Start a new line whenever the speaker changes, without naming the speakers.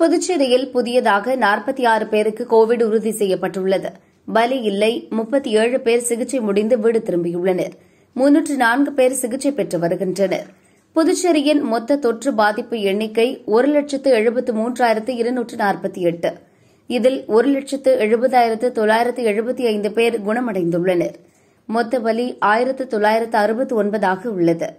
புதுச்சேரியில் புதியதாக நாற்பத்தி ஆறு பேருக்கு கோவிட் உறுதி செய்யப்பட்டுள்ளது பலி இல்லை முப்பத்தி ஏழு பேர் சிகிச்சை முடிந்து வீடு திரும்பியுள்ளனர் முன்னூற்று நான்கு பேர் சிகிச்சை பெற்று வருகின்றனர் புதுச்சேரியின் மொத்த தொற்று பாதிப்பு எண்ணிக்கை ஒரு லட்சத்து எழுபத்து மூன்றாயிரத்து இருநூற்று நாற்பத்தி எட்டு இதில் ஒரு லட்சத்து எழுபதாயிரத்து தொள்ளாயிரத்து எழுபத்தி ஐந்து பேர் குணமடைந்துள்ளனர் மொத்த பலி ஆயிரத்து தொள்ளாயிரத்து அறுபத்து ஒன்பதாக உள்ளது